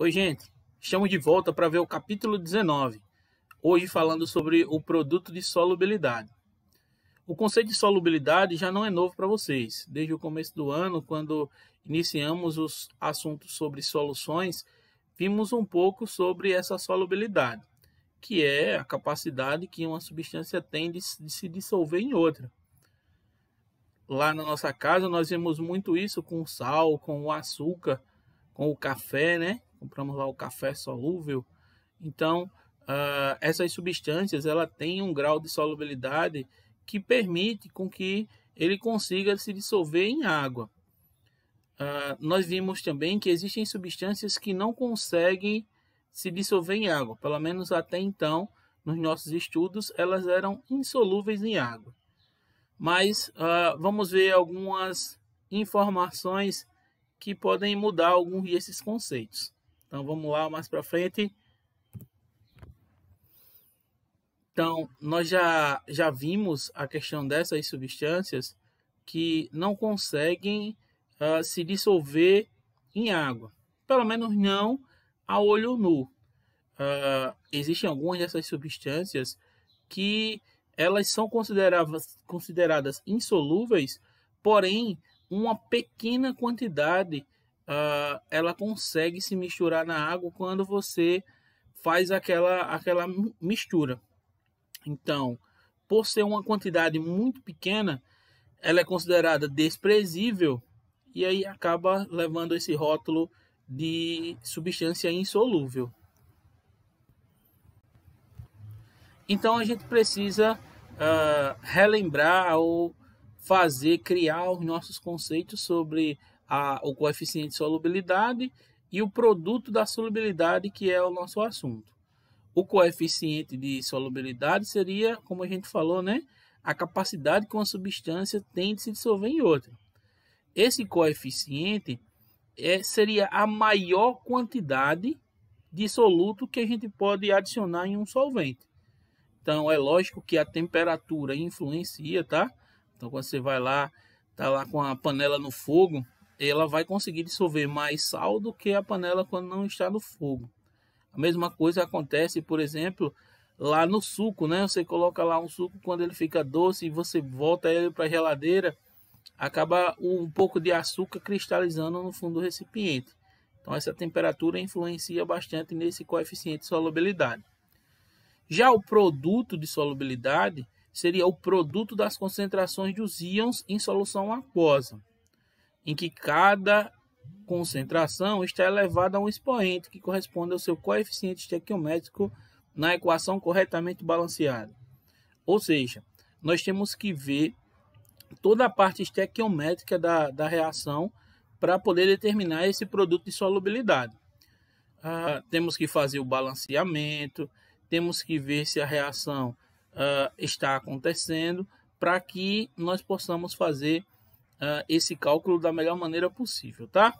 Oi, gente. Estamos de volta para ver o capítulo 19, hoje falando sobre o produto de solubilidade. O conceito de solubilidade já não é novo para vocês. Desde o começo do ano, quando iniciamos os assuntos sobre soluções, vimos um pouco sobre essa solubilidade, que é a capacidade que uma substância tem de, se dissolver em outra. Lá na nossa casa, nós vemos muito isso com o sal, com o açúcar, com o café, né? compramos lá o café solúvel. Então, uh, essas substâncias ela tem um grau de solubilidade que permite com que ele consiga se dissolver em água. Uh, nós vimos também que existem substâncias que não conseguem se dissolver em água. Pelo menos até então, nos nossos estudos, elas eram insolúveis em água. Mas uh, vamos ver algumas informações que podem mudar alguns desses conceitos. Então vamos lá mais para frente. Então, nós já, já vimos a questão dessas substâncias que não conseguem uh, se dissolver em água. Pelo menos não a olho nu. Uh, existem algumas dessas substâncias que elas são consideradas, consideradas insolúveis, porém, uma pequena quantidade uh, ela consegue se misturar na água quando você faz aquela, aquela mistura. Então, por ser uma quantidade muito pequena, ela é considerada desprezível e aí acaba levando esse rótulo de substância insolúvel. Então a gente precisa uh, relembrar ou fazer, criar os nossos conceitos sobre a, o coeficiente de solubilidade e o produto da solubilidade, que é o nosso assunto. O coeficiente de solubilidade seria, como a gente falou, né, a capacidade que uma substância tem de se dissolver em outra. Esse coeficiente é, seria a maior quantidade de soluto que a gente pode adicionar em um solvente. Então é lógico que a temperatura influencia, tá? Então quando você vai lá, tá lá com a panela no fogo, ela vai conseguir dissolver mais sal do que a panela quando não está no fogo. A mesma coisa acontece, por exemplo, lá no suco, né? Você coloca lá um suco quando ele fica doce e você volta ele para a geladeira, acaba um pouco de açúcar cristalizando no fundo do recipiente. Então essa temperatura influencia bastante nesse coeficiente de solubilidade. Já o produto de solubilidade seria o produto das concentrações dos íons em solução aquosa em que cada concentração está elevada a um expoente que corresponde ao seu coeficiente estequiométrico na equação corretamente balanceada. Ou seja, nós temos que ver toda a parte estequiométrica da, da reação para poder determinar esse produto de solubilidade. Ah, temos que fazer o balanceamento, temos que ver se a reação ah, está acontecendo para que nós possamos fazer uh, esse cálculo da melhor maneira possível, tá?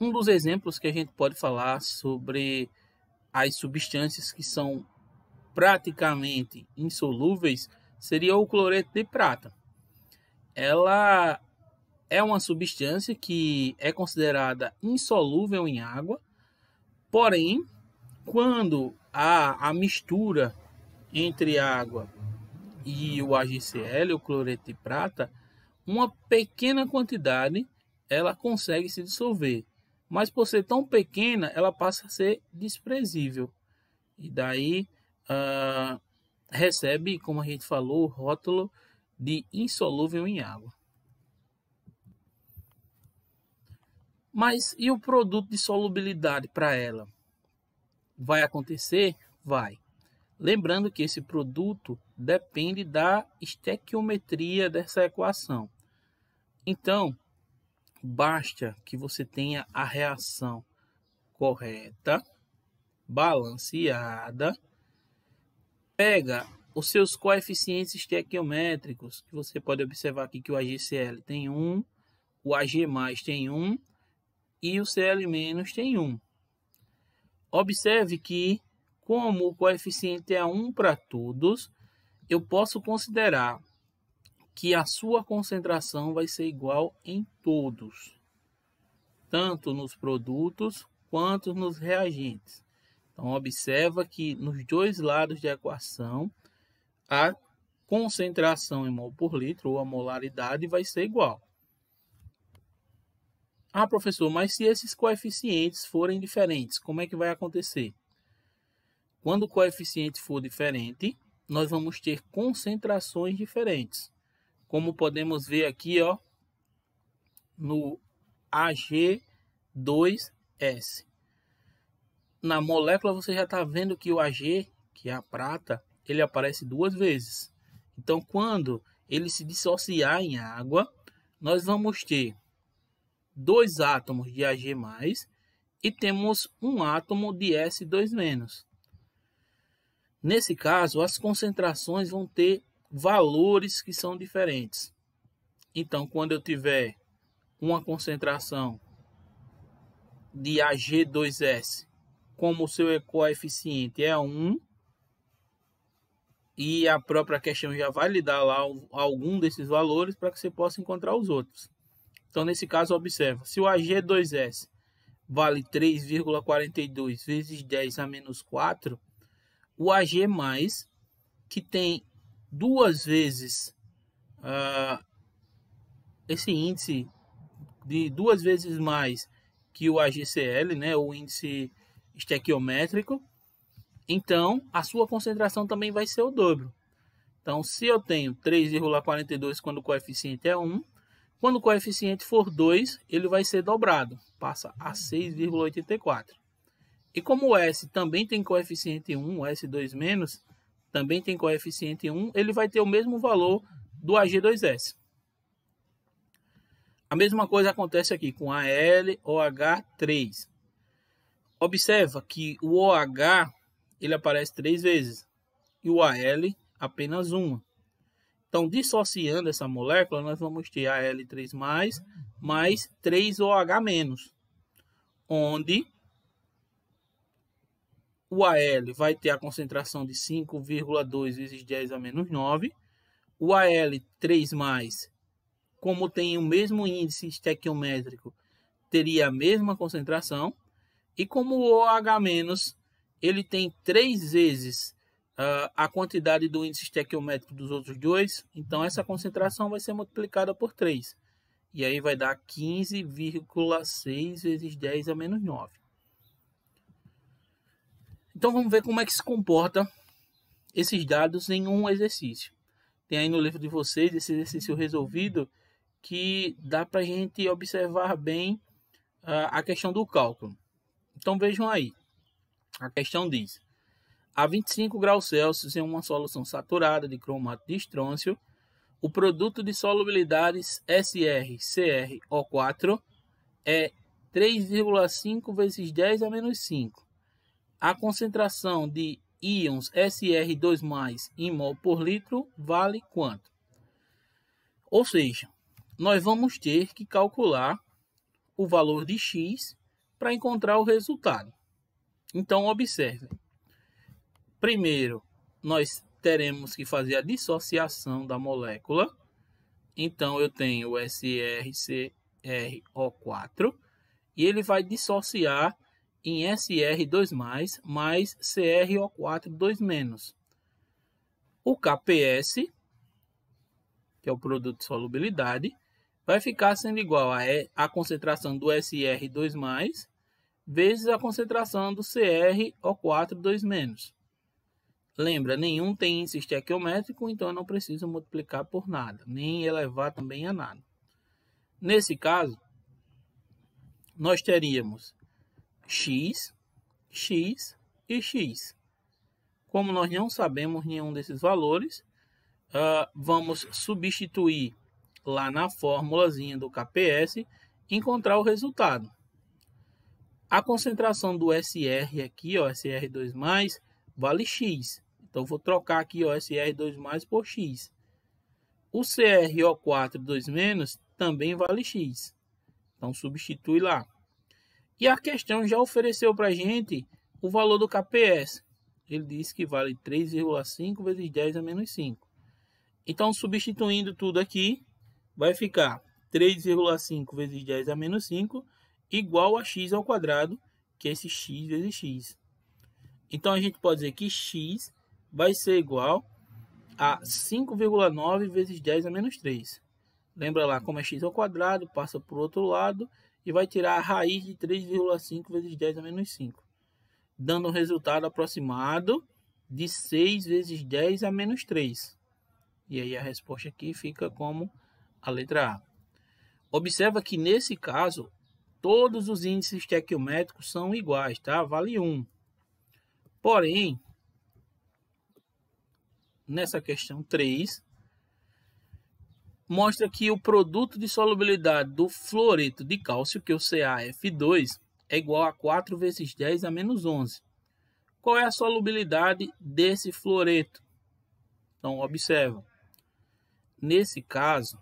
Um dos exemplos que a gente pode falar sobre as substâncias que são praticamente insolúveis seria o cloreto de prata. Ela é uma substância que é considerada insolúvel em água, porém quando há a mistura entre água e o AgCl, o cloreto de prata, uma pequena quantidade ela consegue se dissolver, mas por ser tão pequena, ela passa a ser desprezível. E daí uh, recebe, como a gente falou, o rótulo de insolúvel em água. Mas e o produto de solubilidade para ela? Vai acontecer? Vai. Lembrando que esse produto depende da estequiometria dessa equação. Então, basta que você tenha a reação correta, balanceada, pega os seus coeficientes estequiométricos, que você pode observar aqui que o AGCL tem 1, o AG+, tem 1 e o CL- tem 1. Observe que, como o coeficiente é 1 para todos, eu posso considerar que a sua concentração vai ser igual em todos, tanto nos produtos quanto nos reagentes. Então, observa que nos dois lados da equação, a concentração em mol por litro ou a molaridade vai ser igual. Ah, professor, mas se esses coeficientes forem diferentes, como é que vai acontecer? Quando o coeficiente for diferente, nós vamos ter concentrações diferentes. Como podemos ver aqui, ó, no Ag2S. Na molécula você já está vendo que o Ag, que é a prata, ele aparece duas vezes. Então, quando ele se dissociar em água, nós vamos ter dois átomos de Ag+, e temos um átomo de S2-. Nesse caso, as concentrações vão ter valores que são diferentes. Então, quando eu tiver uma concentração de Ag2S, como o seu coeficiente é 1, e a própria questão já vai lhe dar lá algum desses valores para que você possa encontrar os outros. Então, nesse caso, observa, se o AG2S vale 3,42 vezes 10 a menos 4, o AG+, mais, que tem duas vezes uh, esse índice de duas vezes mais que o AGCL, né, o índice estequiométrico, então a sua concentração também vai ser o dobro. Então, se eu tenho 3,42 quando o coeficiente é 1, quando o coeficiente for 2, ele vai ser dobrado, passa a 6,84. E como o S também tem coeficiente 1, o S2- também tem coeficiente 1, ele vai ter o mesmo valor do AG2S. A mesma coisa acontece aqui com ALOH3. Observa que o OH ele aparece três vezes e o AL apenas uma. Então, dissociando essa molécula, nós vamos ter a L3+, mais 3OH-, onde o AL vai ter a concentração de 5,2 vezes 10 a menos 9. O AL3+, como tem o mesmo índice estequiométrico, teria a mesma concentração. E como o OH-, ele tem 3 vezes uh, a quantidade do índice estequiométrico dos outros dois, então essa concentração vai ser multiplicada por 3. E aí vai dar 15,6 vezes 10 a menos 9. Então vamos ver como é que se comporta esses dados em um exercício. Tem aí no livro de vocês esse exercício resolvido que dá para a gente observar bem uh, a questão do cálculo. Então vejam aí. A questão diz: a 25 graus Celsius em uma solução saturada de cromato de estrôncio, o produto de solubilidades SrCrO4 é 3,5 vezes 10 a menos 5. A concentração de íons Sr2+, em mol por litro, vale quanto? Ou seja, nós vamos ter que calcular o valor de x para encontrar o resultado. Então, observe. Primeiro, nós teremos que fazer a dissociação da molécula. Então, eu tenho o SrCrO4 e ele vai dissociar em Sr2+, mais CrO4-2-. O KPS, que é o produto de solubilidade, vai ficar sendo igual a, e, a concentração do Sr2+, vezes a concentração do CrO4-2-. Lembra, nenhum tem índice estequiométrico, então eu não preciso multiplicar por nada, nem elevar também a nada. Nesse caso, nós teríamos x, x e x. Como nós não sabemos nenhum desses valores, ah, vamos substituir lá na formulazinha do KPS encontrar o resultado. A concentração do SR aqui, ó, SR2+, vale x. Então vou trocar aqui o SR2 mais por X. O CRO4 2 menos também vale X. Então substitui lá. E a questão já ofereceu para a gente o valor do KPS. Ele disse que vale 3,5 vezes 10 a menos 5. Então, substituindo tudo aqui, vai ficar 3,5 vezes 10 a menos 5 igual a x ao quadrado, que é esse x vezes x. Então, a gente pode dizer que x vai ser igual a 5,9 vezes 10 a menos 3. Lembra lá como é x ao quadrado, passa para o outro lado e vai tirar a raiz de 3,5 vezes 10 a menos 5, dando um resultado aproximado de 6 vezes 10 a menos 3. E aí a resposta aqui fica como a letra A. Observa que nesse caso, todos os índices tequiométricos são iguais, tá? Vale 1. Porém, nessa questão 3, mostra que o produto de solubilidade do fluoreto de cálcio, que é o CaF2, é igual a 4 vezes 10 a menos 11. Qual é a solubilidade desse fluoreto? Então, observa. Nesse caso,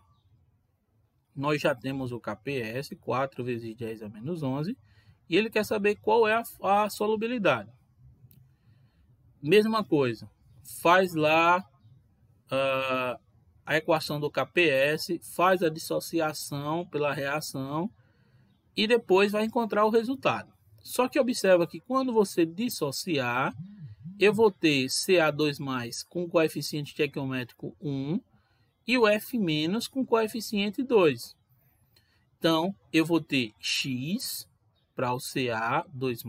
nós já temos o KPS, 4 vezes 10 a menos 11, e ele quer saber qual é a, a solubilidade. Mesma coisa, faz lá uh, a equação do KPS, faz a dissociação pela reação e depois vai encontrar o resultado. Só que observa que quando você dissociar, eu vou ter CA2 com coeficiente estequiométrico 1 e o F- com coeficiente 2. Então, eu vou ter X para o CA2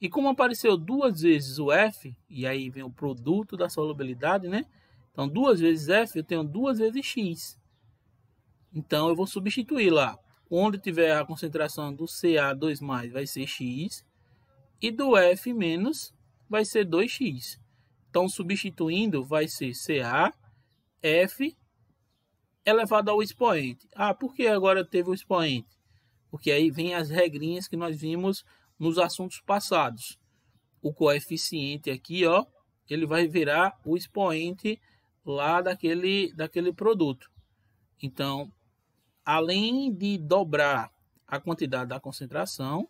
e como apareceu duas vezes o F, e aí vem o produto da solubilidade, né? Então, duas vezes F, eu tenho duas vezes X. Então, eu vou substituir lá. Onde tiver a concentração do CA2+, vai ser X. E do F- vai ser 2X. Então, substituindo, vai ser CA, F, elevado ao expoente. Ah, por que agora teve o expoente? Porque aí vem as regrinhas que nós vimos nos assuntos passados. O coeficiente aqui, ó, ele vai virar o expoente lá daquele, daquele produto. Então, além de dobrar a quantidade da concentração,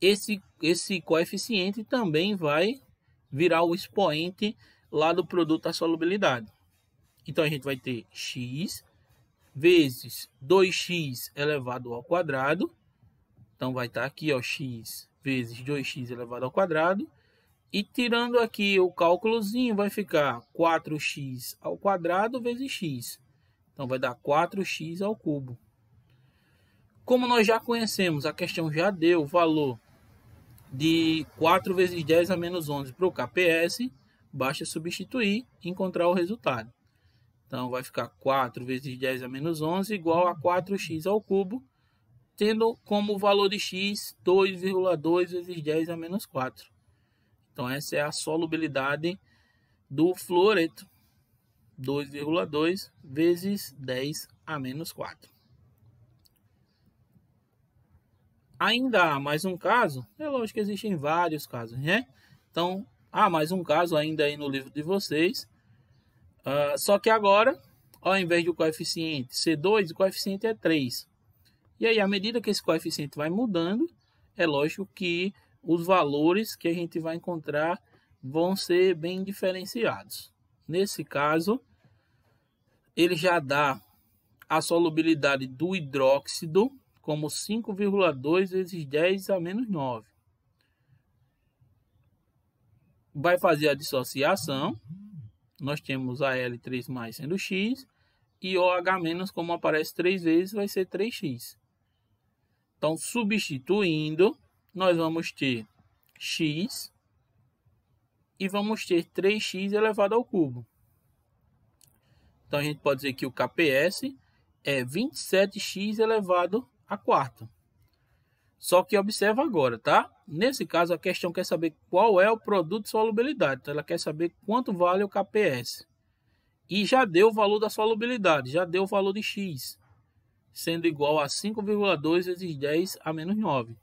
esse, esse coeficiente também vai virar o expoente lá do produto da solubilidade. Então, a gente vai ter x vezes 2x elevado ao quadrado então vai estar tá aqui ó, x vezes 2x elevado ao quadrado. E tirando aqui o cálculozinho, vai ficar 4x ao quadrado vezes x. Então vai dar 4x ao cubo. Como nós já conhecemos, a questão já deu o valor de 4 vezes 10 a menos 11 para o KPS, basta substituir e encontrar o resultado. Então vai ficar 4 vezes 10 a menos 11 igual a 4x ao cubo, tendo como valor de x 2,2 vezes 10 a menos 4. Então, essa é a solubilidade do fluoreto, 2,2 vezes 10 a menos 4. Ainda há mais um caso, é lógico que existem vários casos, né? Então, há mais um caso ainda aí no livro de vocês. Uh, só que agora, ao invés do coeficiente ser 2, o coeficiente é 3. E aí, à medida que esse coeficiente vai mudando, é lógico que os valores que a gente vai encontrar vão ser bem diferenciados. Nesse caso, ele já dá a solubilidade do hidróxido como 5,2 vezes 10 a menos 9. Vai fazer a dissociação. Nós temos a L3 mais sendo X e OH- como aparece três vezes vai ser 3X. Então, substituindo, nós vamos ter x e vamos ter 3x elevado ao cubo. Então, a gente pode dizer que o KPS é 27x elevado a quarta. Só que observa agora, tá? Nesse caso, a questão quer saber qual é o produto de solubilidade. Então, ela quer saber quanto vale o KPS. E já deu o valor da solubilidade, já deu o valor de x sendo igual a 5,2 vezes 10 a menos 9.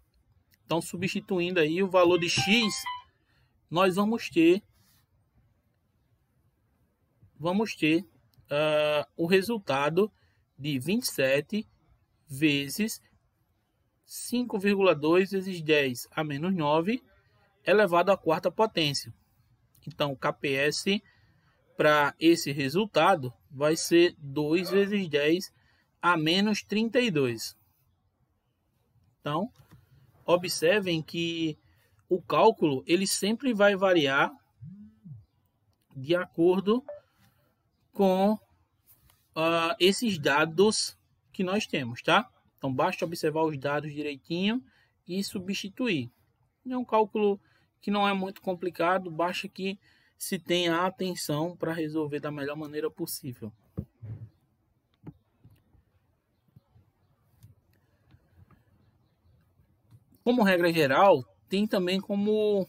Então, substituindo aí o valor de x, nós vamos ter vamos ter uh, o resultado de 27 vezes 5,2 vezes 10 a menos 9 elevado à quarta potência. Então, o KPS para esse resultado vai ser 2 vezes 10 a menos 32. Então, observem que o cálculo ele sempre vai variar de acordo com uh, esses dados que nós temos, tá? Então, basta observar os dados direitinho e substituir. É um cálculo que não é muito complicado, basta que se tenha atenção para resolver da melhor maneira possível. como regra geral, tem também como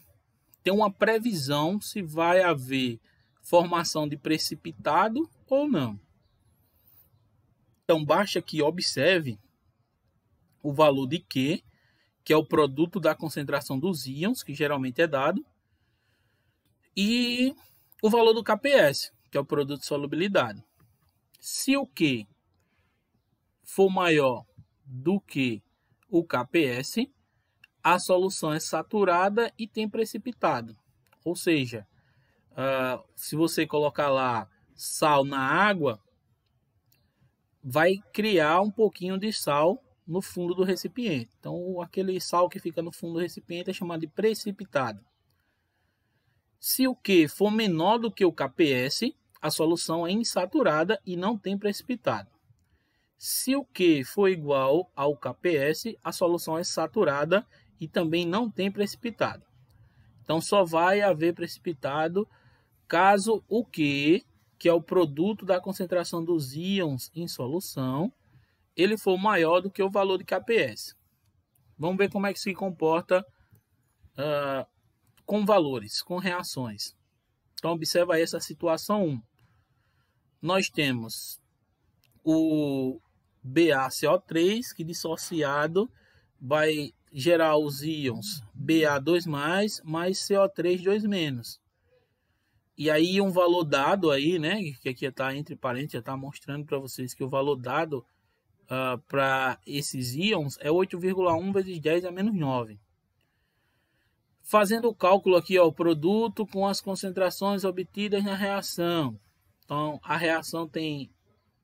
ter uma previsão se vai haver formação de precipitado ou não. Então basta que observe o valor de Q, que é o produto da concentração dos íons, que geralmente é dado, e o valor do KPS, que é o produto de solubilidade. Se o Q for maior do que o KPS, a solução é saturada e tem precipitado. Ou seja, uh, se você colocar lá sal na água, vai criar um pouquinho de sal no fundo do recipiente. Então, aquele sal que fica no fundo do recipiente é chamado de precipitado. Se o Q for menor do que o KPS, a solução é insaturada e não tem precipitado. Se o Q for igual ao KPS, a solução é saturada e também não tem precipitado. Então só vai haver precipitado caso o Q, que é o produto da concentração dos íons em solução, ele for maior do que o valor de KPS. Vamos ver como é que se comporta uh, com valores, com reações. Então observa essa situação 1. Nós temos o BaCO3 que dissociado vai gerar os íons Ba2+, mais CO3, E aí um valor dado aí, né, que aqui está entre parênteses, já está mostrando para vocês que o valor dado uh, ah, para esses íons é 8,1 vezes 10 a menos 9. Fazendo o cálculo aqui, ó, o produto com as concentrações obtidas na reação. Então, a reação tem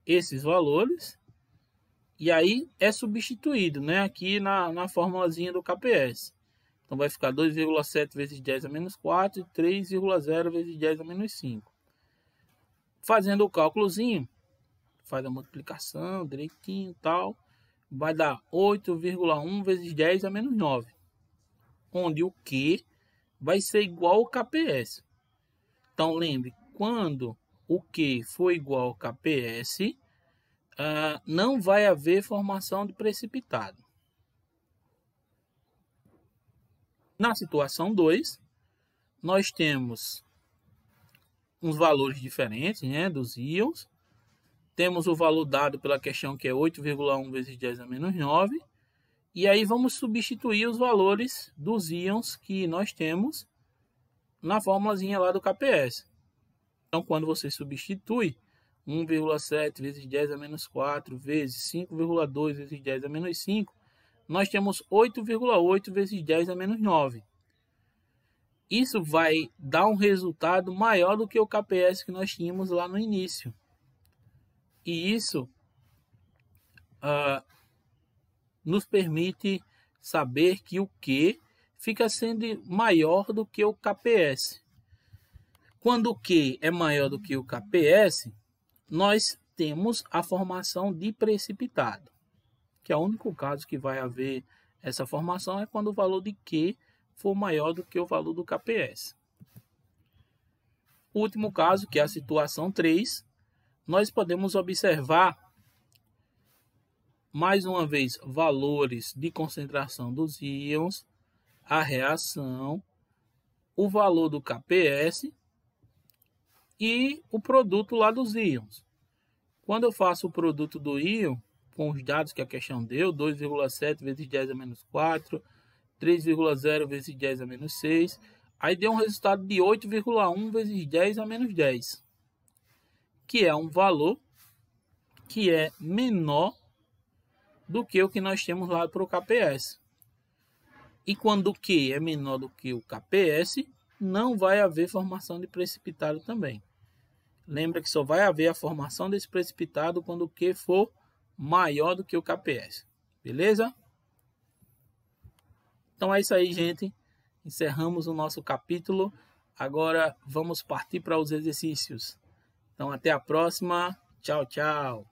esses valores, e aí é substituído, né? Aqui na, na formulazinha do KPS. Então vai ficar 2,7 vezes 10 a menos 4 e 3,0 vezes 10 a menos 5. Fazendo o cálculozinho, faz a multiplicação direitinho tal, vai dar 8,1 vezes 10 a menos 9. Onde o Q vai ser igual ao KPS. Então lembre, quando o Q for igual ao KPS, ah, não vai haver formação de precipitado. Na situação 2, nós temos uns valores diferentes né, dos íons. Temos o valor dado pela questão que é 8,1 vezes 10 a menos 9. E aí vamos substituir os valores dos íons que nós temos na formulazinha lá do KPS. Então, quando você substitui, 1,7 vezes 10 a menos 4 vezes 5,2 vezes 10 a menos 5, nós temos 8,8 vezes 10 a menos 9. Isso vai dar um resultado maior do que o KPS que nós tínhamos lá no início. E isso uh, nos permite saber que o Q fica sendo maior do que o KPS. Quando o Q é maior do que o KPS, nós temos a formação de precipitado, que é o único caso que vai haver essa formação é quando o valor de Q for maior do que o valor do KPS. O último caso, que é a situação 3, nós podemos observar, mais uma vez, valores de concentração dos íons, a reação, o valor do KPS e o produto lá dos íons. Quando eu faço o produto do íon, com os dados que a questão deu, 2,7 vezes 10 a menos 4, 3,0 vezes 10 a menos 6, aí deu um resultado de 8,1 vezes 10 a menos 10, que é um valor que é menor do que o que nós temos lá para o KPS. E quando o Q é menor do que o KPS, não vai haver formação de precipitado também. Lembra que só vai haver a formação desse precipitado quando o Q for maior do que o KPS. Beleza? Então é isso aí, gente. Encerramos o nosso capítulo. Agora vamos partir para os exercícios. Então até a próxima. Tchau, tchau.